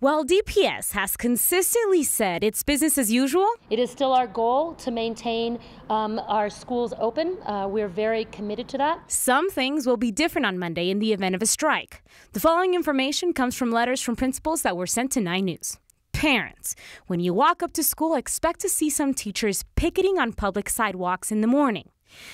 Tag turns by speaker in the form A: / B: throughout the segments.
A: While DPS has consistently said it's business as usual, it is still our goal to maintain um, our schools open. Uh, we're very committed to that. Some things will be different on Monday in the event of a strike. The following information comes from letters from principals that were sent to 9 News. Parents, when you walk up to school, expect to see some teachers picketing on public sidewalks in the morning.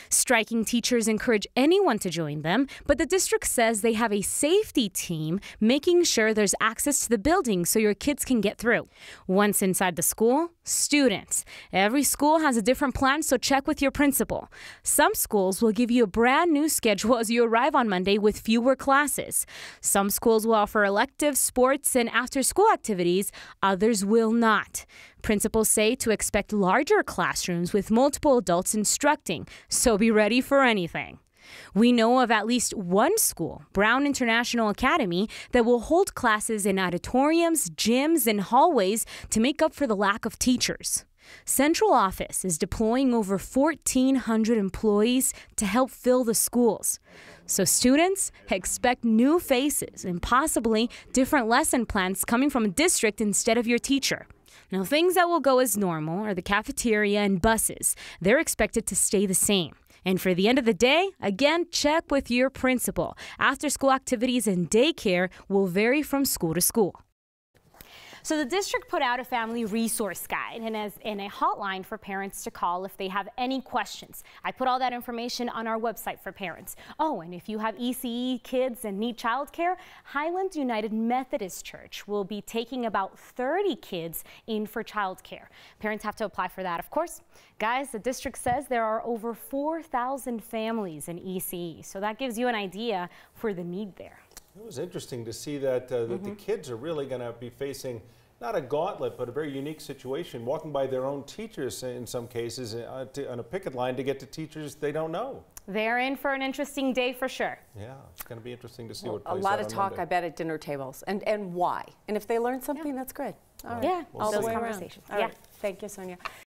A: Striking teachers encourage anyone to join them, but the district says they have a safety team making sure there's access to the building so your kids can get through. Once inside the school, students. Every school has a different plan, so check with your principal. Some schools will give you a brand new schedule as you arrive on Monday with fewer classes. Some schools will offer electives, sports, and after school activities, others will not. Principals say to expect larger classrooms with multiple adults instructing, so be ready for anything. We know of at least one school, Brown International Academy, that will hold classes in auditoriums, gyms, and hallways to make up for the lack of teachers. Central Office is deploying over 1,400 employees to help fill the schools. So students expect new faces and possibly different lesson plans coming from a district instead of your teacher. Now, things that will go as normal are the cafeteria and buses. They're expected to stay the same. And for the end of the day, again, check with your principal. After school activities and daycare will vary from school to school. So the district put out a family resource guide and, as, in a hotline for parents to call if they have any questions. I put all that information on our website for parents. Oh, and if you have ECE kids and need childcare, Highland United Methodist Church will be taking about 30 kids in for childcare. Parents have to apply for that, of course. Guys, the district says there are over 4,000 families in ECE, so that gives you an idea for the need there.
B: It was interesting to see that, uh, that mm -hmm. the mm-hmm. kids are really going to be facing not a gauntlet, but a very unique situation, walking by their own teachers in some cases uh, to, on a picket line to get to teachers they don't know.
A: They're in for an interesting day for sure.
B: Yeah, it's going to be interesting to see well, what plays A lot of talk, Monday. I bet, at dinner tables, and, and why. And if they learn something, yeah. that's great. All right. Yeah, all, all those conversations. All yeah.
A: Right. Thank you, Sonia.